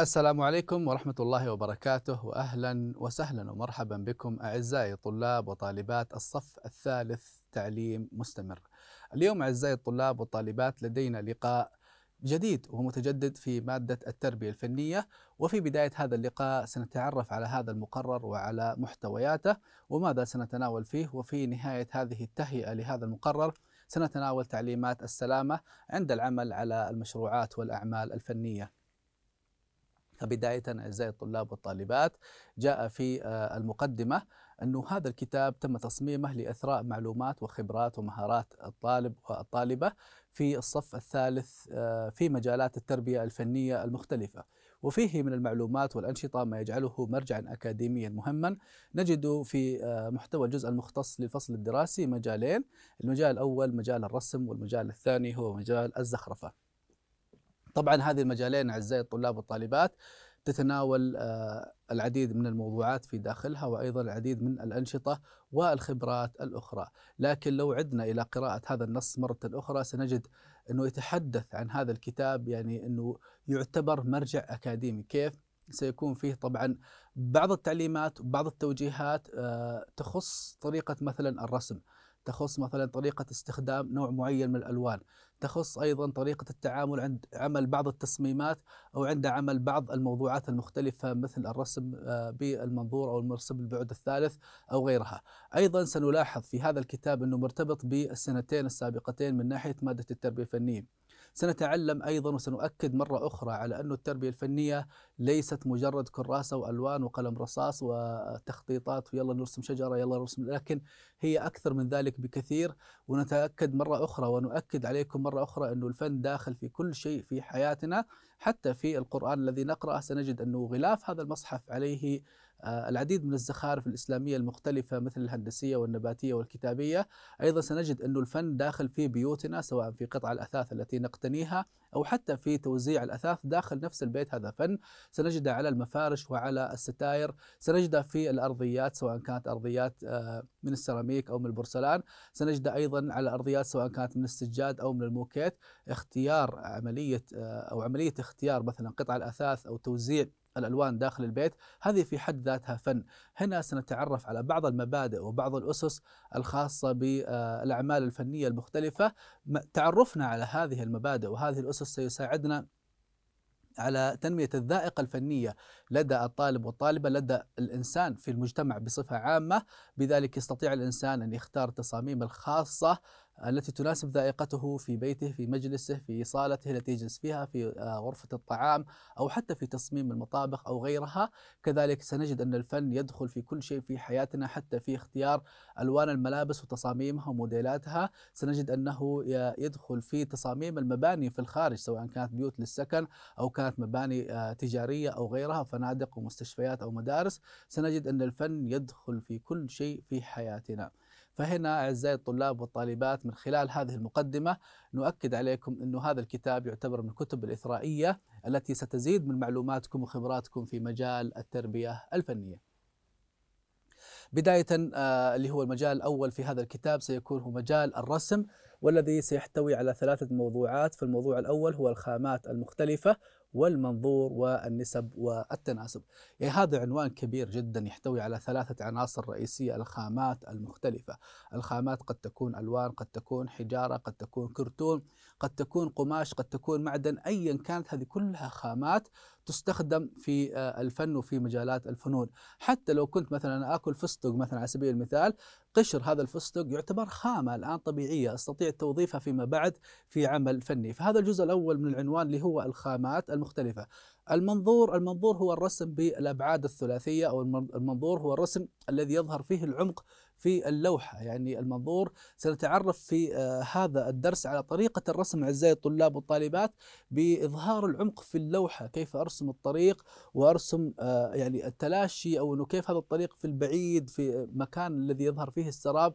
السلام عليكم ورحمة الله وبركاته وأهلا وسهلا ومرحبا بكم أعزائي طلاب وطالبات الصف الثالث تعليم مستمر اليوم أعزائي الطلاب والطالبات لدينا لقاء جديد ومتجدد في مادة التربية الفنية وفي بداية هذا اللقاء سنتعرف على هذا المقرر وعلى محتوياته وماذا سنتناول فيه وفي نهاية هذه التهيئة لهذا المقرر سنتناول تعليمات السلامة عند العمل على المشروعات والأعمال الفنية فبداية أعزائي الطلاب والطالبات جاء في آه، المقدمة أنه هذا الكتاب تم تصميمه لإثراء معلومات وخبرات ومهارات الطالب والطالبة في الصف الثالث آه، في مجالات التربية الفنية المختلفة وفيه من المعلومات والأنشطة ما يجعله مرجعا أكاديميا مهما نجد في آه، محتوى الجزء المختص للفصل الدراسي مجالين المجال الأول مجال الرسم والمجال الثاني هو مجال الزخرفة طبعا هذه المجالين اعزائي الطلاب والطالبات تتناول آه، العديد من الموضوعات في داخلها وايضا العديد من الانشطه والخبرات الاخرى، لكن لو عدنا الى قراءه هذا النص مره اخرى سنجد انه يتحدث عن هذا الكتاب يعني انه يعتبر مرجع اكاديمي، كيف؟ سيكون فيه طبعا بعض التعليمات وبعض التوجيهات آه، تخص طريقه مثلا الرسم، تخص مثلا طريقة استخدام نوع معين من الألوان تخص أيضا طريقة التعامل عند عمل بعض التصميمات أو عند عمل بعض الموضوعات المختلفة مثل الرسم آه، بالمنظور أو المرسم بالبعد الثالث أو غيرها أيضا سنلاحظ في هذا الكتاب أنه مرتبط بالسنتين السابقتين من ناحية مادة التربية الفنية سنتعلم أيضا وسنؤكد مرة أخرى على أن التربية الفنية ليست مجرد كراسة وألوان وقلم رصاص وتخطيطات ويلا نرسم شجرة يلا نرسم لكن هي أكثر من ذلك بكثير ونتأكد مرة أخرى ونؤكد عليكم مرة أخرى أن الفن داخل في كل شيء في حياتنا حتى في القرآن الذي نقرأه سنجد أنه غلاف هذا المصحف عليه آه، العديد من الزخارف الإسلامية المختلفة مثل الهندسية والنباتية والكتابية أيضا سنجد أن الفن داخل في بيوتنا سواء في قطع الأثاث التي نقتنيها أو حتى في توزيع الأثاث داخل نفس البيت هذا فن سنجده على المفارش وعلى الستاير سنجده في الأرضيات سواء كانت أرضيات آه، من السيراميك أو من البرسلان سنجده أيضا على الأرضيات سواء كانت من السجاد أو من الموكيت اختيار عملية آه، أو عملية اختيار مثلا قطع الأثاث أو توزيع الألوان داخل البيت هذه في حد ذاتها فن هنا سنتعرف على بعض المبادئ وبعض الأسس الخاصة بالأعمال الفنية المختلفة تعرفنا على هذه المبادئ وهذه الأسس سيساعدنا على تنمية الذائقة الفنية لدى الطالب والطالبة لدى الإنسان في المجتمع بصفة عامة بذلك يستطيع الإنسان أن يختار تصاميم الخاصة التي تناسب ذائقته في بيته في مجلسه في صالته التي يجلس فيها في آه، غرفة الطعام أو حتى في تصميم المطابخ أو غيرها كذلك سنجد أن الفن يدخل في كل شيء في حياتنا حتى في اختيار ألوان الملابس وتصاميمها وموديلاتها سنجد أنه يدخل في تصاميم المباني في الخارج سواء كانت بيوت للسكن أو كانت مباني آه، تجارية أو غيرها فنادق ومستشفيات أو مدارس سنجد أن الفن يدخل في كل شيء في حياتنا فهنا أعزائي الطلاب والطالبات من خلال هذه المقدمة نؤكد عليكم أن هذا الكتاب يعتبر من الكتب الإثرائية التي ستزيد من معلوماتكم وخبراتكم في مجال التربية الفنية بداية آه، اللي هو المجال الأول في هذا الكتاب سيكون هو مجال الرسم والذي سيحتوي على ثلاثة موضوعات فالموضوع الأول هو الخامات المختلفة والمنظور والنسب والتناسب يعني هذا عنوان كبير جدا يحتوي على ثلاثة عناصر رئيسية الخامات المختلفة الخامات قد تكون ألوان قد تكون حجارة قد تكون كرتون قد تكون قماش قد تكون معدن أيا كانت هذه كلها خامات تستخدم في آه، الفن وفي مجالات الفنون حتى لو كنت مثلا اكل فستق مثلا على سبيل المثال قشر هذا الفستق يعتبر خامه الان طبيعيه استطيع توظيفها فيما بعد في عمل فني فهذا الجزء الاول من العنوان اللي هو الخامات المختلفه المنظور المنظور هو الرسم بالابعاد الثلاثيه او المنظور هو الرسم الذي يظهر فيه العمق في اللوحة يعني المنظور سنتعرف في آه، هذا الدرس على طريقة الرسم أعزائي الطلاب والطالبات بإظهار العمق في اللوحة كيف أرسم الطريق وأرسم آه، يعني التلاشي أو أنه كيف هذا الطريق في البعيد في مكان الذي يظهر فيه السراب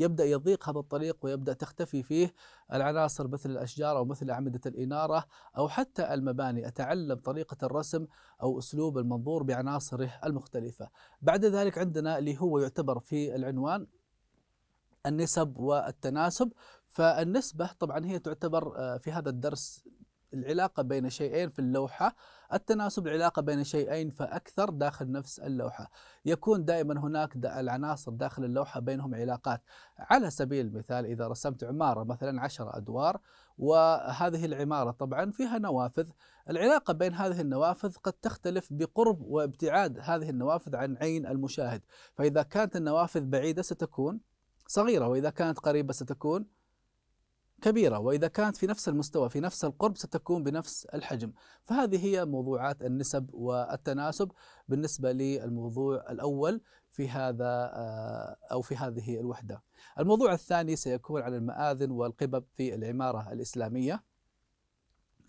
يبدأ يضيق هذا الطريق ويبدأ تختفي فيه العناصر مثل الأشجار أو مثل أعمدة الإنارة أو حتى المباني أتعلم طريقة الرسم أو أسلوب المنظور بعناصره المختلفة بعد ذلك عندنا اللي هو يعتبر في العنوان النسب والتناسب فالنسبة طبعا هي تعتبر آه، في هذا الدرس العلاقة بين شيئين في اللوحة التناسب العلاقة بين شيئين فأكثر داخل نفس اللوحة يكون دائما هناك دا العناصر داخل اللوحة بينهم علاقات على سبيل المثال إذا رسمت عمارة مثلا عشر أدوار وهذه العمارة طبعا فيها نوافذ العلاقة بين هذه النوافذ قد تختلف بقرب وابتعاد هذه النوافذ عن عين المشاهد فإذا كانت النوافذ بعيدة ستكون صغيرة وإذا كانت قريبة ستكون كبيرة وإذا كانت في نفس المستوى في نفس القرب ستكون بنفس الحجم فهذه هي موضوعات النسب والتناسب بالنسبة للموضوع الأول في هذا آه، أو في هذه الوحدة الموضوع الثاني سيكون على المآذن والقبب في العمارة الإسلامية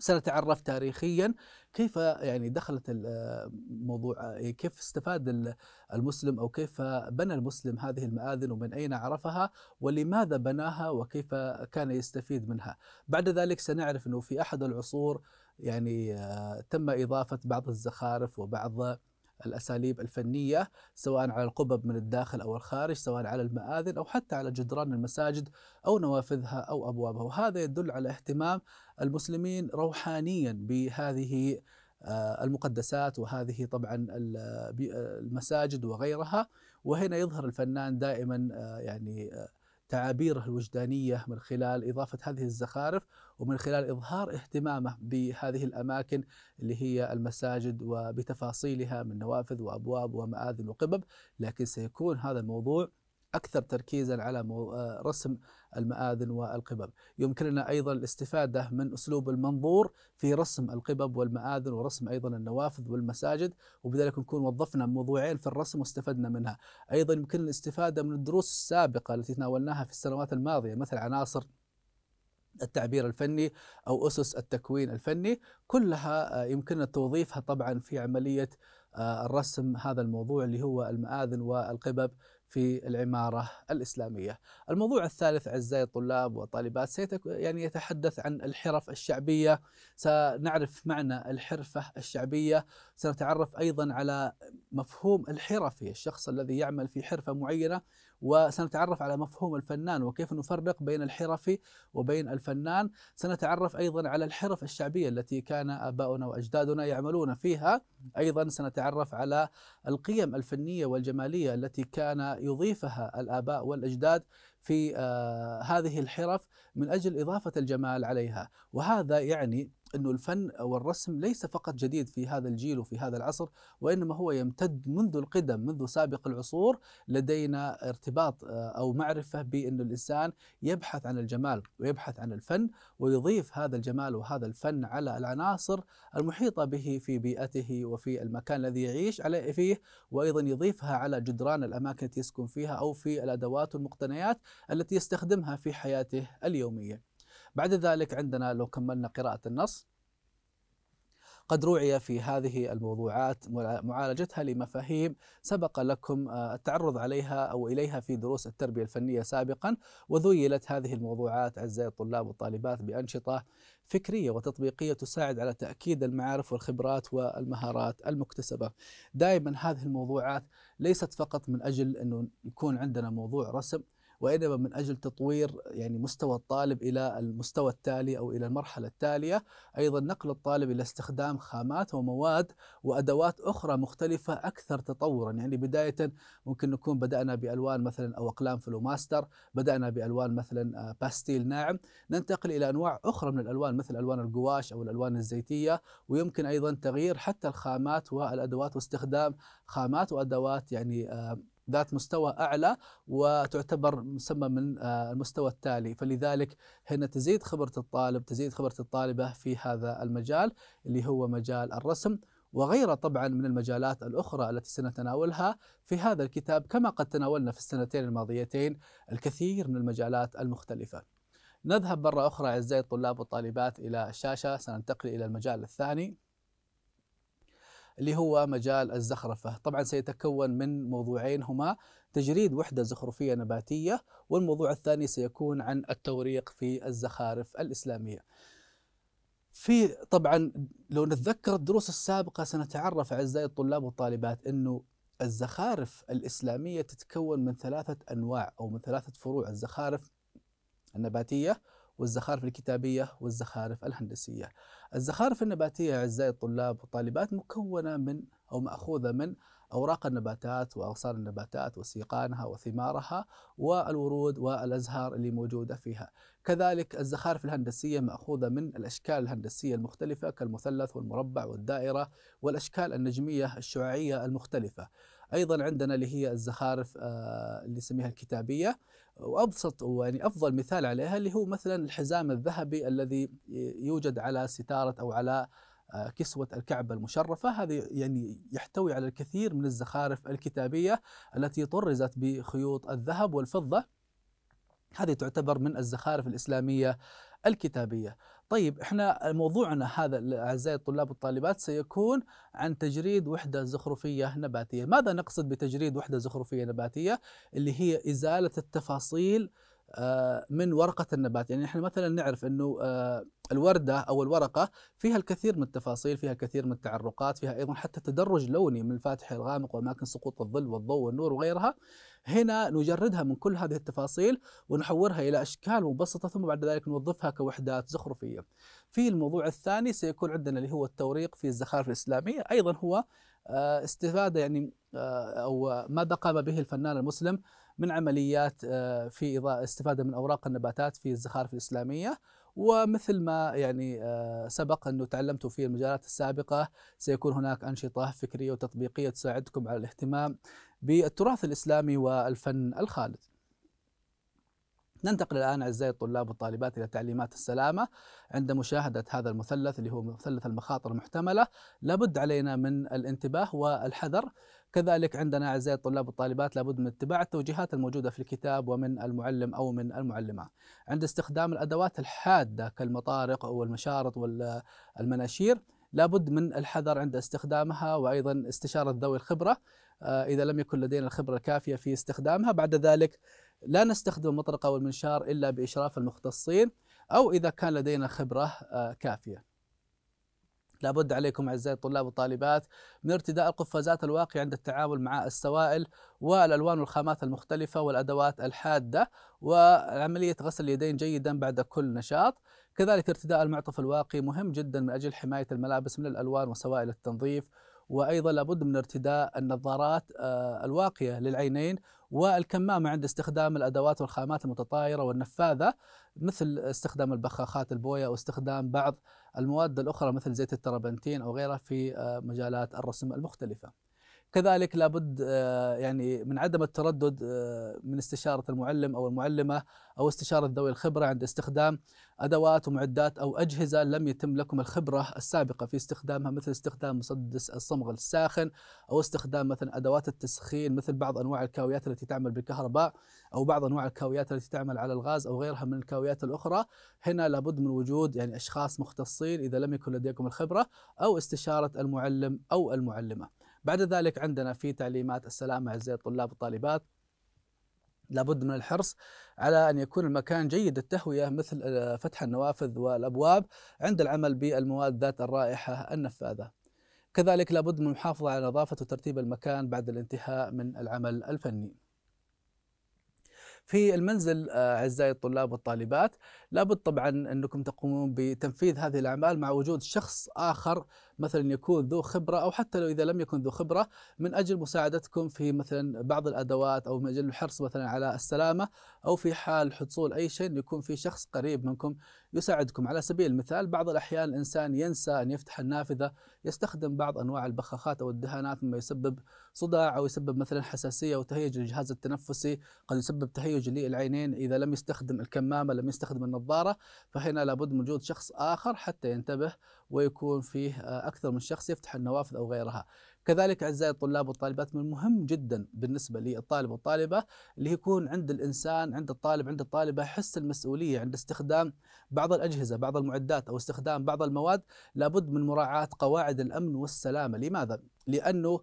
سنتعرف تاريخيا كيف يعني دخلت الموضوع يعني كيف استفاد المسلم او كيف بنى المسلم هذه المآذن ومن اين عرفها ولماذا بناها وكيف كان يستفيد منها. بعد ذلك سنعرف انه في احد العصور يعني آه، تم اضافه بعض الزخارف وبعض الأساليب الفنية سواء على القبب من الداخل أو الخارج سواء على المآذن أو حتى على جدران المساجد أو نوافذها أو أبوابها وهذا يدل على اهتمام المسلمين روحانيا بهذه آه، المقدسات وهذه طبعا آه، آه، المساجد وغيرها وهنا يظهر الفنان دائما يعني تعابيره الوجدانيه من خلال اضافه هذه الزخارف ومن خلال اظهار اهتمامه بهذه الاماكن اللي هي المساجد وبتفاصيلها من نوافذ وابواب ومآذن وقبب، لكن سيكون هذا الموضوع اكثر تركيزا على آه، رسم المآذن والقبب يمكننا أيضا الاستفادة من أسلوب المنظور في رسم القبب والمآذن ورسم أيضا النوافذ والمساجد وبذلك نكون وظفنا موضوعين في الرسم واستفدنا منها أيضا يمكننا الاستفادة من الدروس السابقة التي تناولناها في السنوات الماضية مثل عناصر التعبير الفني او اسس التكوين الفني كلها آه، يمكننا توظيفها طبعا في عمليه الرسم آه، هذا الموضوع اللي هو المآذن والقبب في العمارة الإسلامية الموضوع الثالث أعزائي الطلاب والطالبات سيتك يعني يتحدث عن الحرف الشعبية سنعرف معنى الحرفة الشعبية سنتعرف أيضا على مفهوم الحرفي الشخص الذي يعمل في حرفة معينة وسنتعرف على مفهوم الفنان وكيف نفرق بين الحرفي وبين الفنان سنتعرف أيضا على الحرف الشعبية التي كان آباؤنا وأجدادنا يعملون فيها أيضا سنتعرف على القيم الفنية والجمالية التي كان يضيفها الآباء والأجداد في آه، هذه الحرف من أجل إضافة الجمال عليها وهذا يعني أن الفن أو الرسم ليس فقط جديد في هذا الجيل وفي هذا العصر وإنما هو يمتد منذ القدم منذ سابق العصور لدينا ارتباط آه، أو معرفة بأن الإنسان يبحث عن الجمال ويبحث عن الفن ويضيف هذا الجمال وهذا الفن على العناصر المحيطة به في بيئته وفي المكان الذي يعيش عليه فيه وأيضا يضيفها على جدران الأماكن التي يسكن فيها أو في الأدوات والمقتنيات التي يستخدمها في حياته اليومية بعد ذلك عندنا لو كملنا قراءة النص قد روعي في هذه الموضوعات معالجتها لمفاهيم سبق لكم آه، التعرض عليها او اليها في دروس التربيه الفنيه سابقا وذيلت هذه الموضوعات اعزائي الطلاب والطالبات بانشطه فكريه وتطبيقيه تساعد على تاكيد المعارف والخبرات والمهارات المكتسبه. دائما هذه الموضوعات ليست فقط من اجل انه يكون عندنا موضوع رسم وإنما من أجل تطوير يعني مستوى الطالب إلى المستوى التالي أو إلى المرحلة التالية أيضا نقل الطالب إلى استخدام خامات ومواد وأدوات أخرى مختلفة أكثر تطورا يعني بداية ممكن نكون بدأنا بألوان مثلا أو أقلام فلوماستر بدأنا بألوان مثلا آه، باستيل ناعم ننتقل إلى أنواع أخرى من الألوان مثل ألوان القواش أو الألوان الزيتية ويمكن أيضا تغيير حتى الخامات والأدوات واستخدام خامات وأدوات يعني آه، ذات مستوى أعلى وتعتبر مسمى من آه، المستوى التالي فلذلك هنا تزيد خبرة الطالب تزيد خبرة الطالبة في هذا المجال اللي هو مجال الرسم وغيره طبعا من المجالات الأخرى التي سنتناولها في هذا الكتاب كما قد تناولنا في السنتين الماضيتين الكثير من المجالات المختلفة نذهب مرة أخرى أعزائي الطلاب والطالبات إلى الشاشة سننتقل إلى المجال الثاني اللي هو مجال الزخرفة طبعا سيتكون من موضوعين هما تجريد وحدة زخرفية نباتية والموضوع الثاني سيكون عن التوريق في الزخارف الإسلامية في طبعا لو نتذكر الدروس السابقة سنتعرف أعزائي الطلاب والطالبات أنه الزخارف الإسلامية تتكون من ثلاثة أنواع أو من ثلاثة فروع الزخارف النباتية والزخارف الكتابية والزخارف الهندسية الزخارف النباتية أعزائي الطلاب والطالبات مكونة من أو مأخوذة من أوراق النباتات وأغصان النباتات وسيقانها وثمارها والورود والأزهار اللي موجودة فيها كذلك الزخارف الهندسية مأخوذة من الأشكال الهندسية المختلفة كالمثلث والمربع والدائرة والأشكال النجمية الشعاعية المختلفة ايضا عندنا اللي هي الزخارف آه، اللي نسميها الكتابيه وابسط يعني افضل مثال عليها اللي هو مثلا الحزام الذهبي الذي يوجد على ستاره او على آه، كسوة الكعبة المشرفة هذه يعني يحتوي على الكثير من الزخارف الكتابية التي طرزت بخيوط الذهب والفضة هذه تعتبر من الزخارف الإسلامية الكتابية طيب احنا موضوعنا هذا اعزائي الطلاب والطالبات سيكون عن تجريد وحده زخرفيه نباتيه، ماذا نقصد بتجريد وحده زخرفيه نباتيه؟ اللي هي ازاله التفاصيل آه، من ورقة النبات يعني احنا مثلا نعرف أنه آه، الوردة أو الورقة فيها الكثير من التفاصيل فيها الكثير من التعرقات فيها أيضا حتى تدرج لوني من الفاتح الغامق وأماكن سقوط الظل والضوء والنور وغيرها هنا نجردها من كل هذه التفاصيل ونحورها إلى أشكال مبسطة ثم بعد ذلك نوظفها كوحدات زخرفية في الموضوع الثاني سيكون عندنا اللي هو التوريق في الزخارف الإسلامية أيضا هو آه، استفادة يعني آه، أو ماذا قام به الفنان المسلم من عمليات آه، في استفادة من أوراق النباتات في الزخارف الإسلامية ومثل ما يعني سبق انه تعلمتوا في المجالات السابقه سيكون هناك انشطه فكريه وتطبيقيه تساعدكم على الاهتمام بالتراث الإسلامي والفن الخالد ننتقل الآن أعزائي الطلاب والطالبات إلى تعليمات السلامة عند مشاهدة هذا المثلث اللي هو مثلث المخاطر المحتملة لابد علينا من الانتباه والحذر كذلك عندنا أعزائي الطلاب والطالبات لابد من اتباع التوجيهات الموجودة في الكتاب ومن المعلم أو من المعلمة عند استخدام الأدوات الحادة كالمطارق أو المشارط والمناشير لابد من الحذر عند استخدامها وأيضا استشارة ذوي الخبرة آه، إذا لم يكن لدينا الخبرة الكافية في استخدامها بعد ذلك لا نستخدم المطرقة والمنشار إلا بإشراف المختصين أو إذا كان لدينا خبرة آه، كافية لابد عليكم أعزائي الطلاب والطالبات من ارتداء القفازات الواقية عند التعامل مع السوائل والألوان والخامات المختلفة والأدوات الحادة وعملية غسل اليدين جيدا بعد كل نشاط كذلك ارتداء المعطف الواقي مهم جدا من أجل حماية الملابس من الألوان وسوائل التنظيف وايضا لابد من ارتداء النظارات آه، الواقيه للعينين والكمامه عند استخدام الادوات والخامات المتطايره والنفاذه مثل استخدام البخاخات البويه واستخدام بعض المواد الاخرى مثل زيت الترابنتين او غيرها في آه، مجالات الرسم المختلفه. كذلك لابد آه، يعني من عدم التردد آه، من استشاره المعلم او المعلمه او استشاره ذوي الخبره عند استخدام ادوات ومعدات او اجهزه لم يتم لكم الخبره السابقه في استخدامها مثل استخدام مسدس الصمغ الساخن او استخدام مثلا ادوات التسخين مثل بعض انواع الكاويات التي تعمل بالكهرباء او بعض انواع الكاويات التي تعمل على الغاز او غيرها من الكاويات الاخرى هنا لابد من وجود يعني اشخاص مختصين اذا لم يكن لديكم الخبره او استشاره المعلم او المعلمه بعد ذلك عندنا في تعليمات السلامة أعزائي الطلاب والطالبات لابد من الحرص على أن يكون المكان جيد التهوية مثل آه، فتح النوافذ والأبواب عند العمل بالمواد ذات الرائحة النفاذة كذلك لابد من المحافظة على نظافة وترتيب المكان بعد الانتهاء من العمل الفني في المنزل آه، اعزائي الطلاب والطالبات لابد طبعا انكم تقومون بتنفيذ هذه الاعمال مع وجود شخص اخر مثلا يكون ذو خبره او حتى لو اذا لم يكن ذو خبره من اجل مساعدتكم في مثلا بعض الادوات او من اجل الحرص مثلا على السلامه أو في حال حصول أي شيء يكون في شخص قريب منكم يساعدكم على سبيل المثال بعض الأحيان الإنسان ينسى أن يفتح النافذة يستخدم بعض أنواع البخاخات أو الدهانات مما يسبب صداع أو يسبب مثلا حساسية أو تهيج للجهاز التنفسي قد يسبب تهيج للعينين إذا لم يستخدم الكمامة لم يستخدم النظارة فهنا لابد من وجود شخص آخر حتى ينتبه ويكون فيه آه، أكثر من شخص يفتح النوافذ أو غيرها كذلك أعزائي الطلاب والطالبات من المهم جدا بالنسبة للطالب والطالبة اللي يكون عند الإنسان عند الطالب عند الطالبة حس المسؤولية عند استخدام بعض الأجهزة بعض المعدات أو استخدام بعض المواد لابد من مراعاة قواعد الأمن والسلامة لماذا؟ لأنه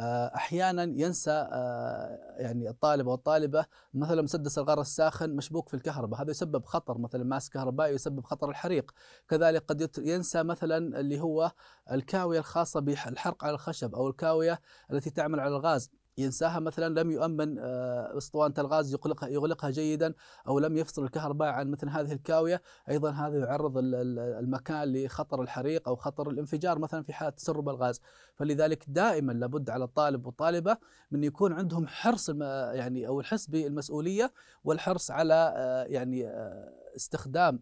آه، احيانا ينسى آه، يعني الطالب او الطالبه مثلا مسدس الغار الساخن مشبوك في الكهرباء هذا يسبب خطر مثلا ماس كهربائي يسبب خطر الحريق كذلك قد ينسى مثلا اللي هو الكاويه الخاصه بالحرق على الخشب او الكاويه التي تعمل على الغاز ينساها مثلا لم يؤمن آه، اسطوانه الغاز يغلقها يغلقها جيدا او لم يفصل الكهرباء عن مثل هذه الكاويه ايضا هذا يعرض المكان لخطر الحريق او خطر الانفجار مثلا في حاله تسرب الغاز فلذلك دائما لابد على الطالب والطالبه من يكون عندهم حرص يعني او الحس بالمسؤوليه والحرص على آه، يعني آه، استخدام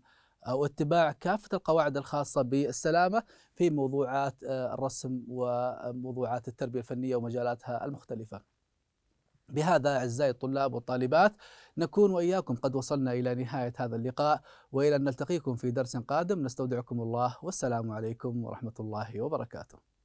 واتباع كافة القواعد الخاصة بالسلامة في موضوعات آه، الرسم وموضوعات التربية الفنية ومجالاتها المختلفة بهذا أعزائي الطلاب والطالبات نكون وإياكم قد وصلنا إلى نهاية هذا اللقاء وإلى أن نلتقيكم في درس قادم نستودعكم الله والسلام عليكم ورحمة الله وبركاته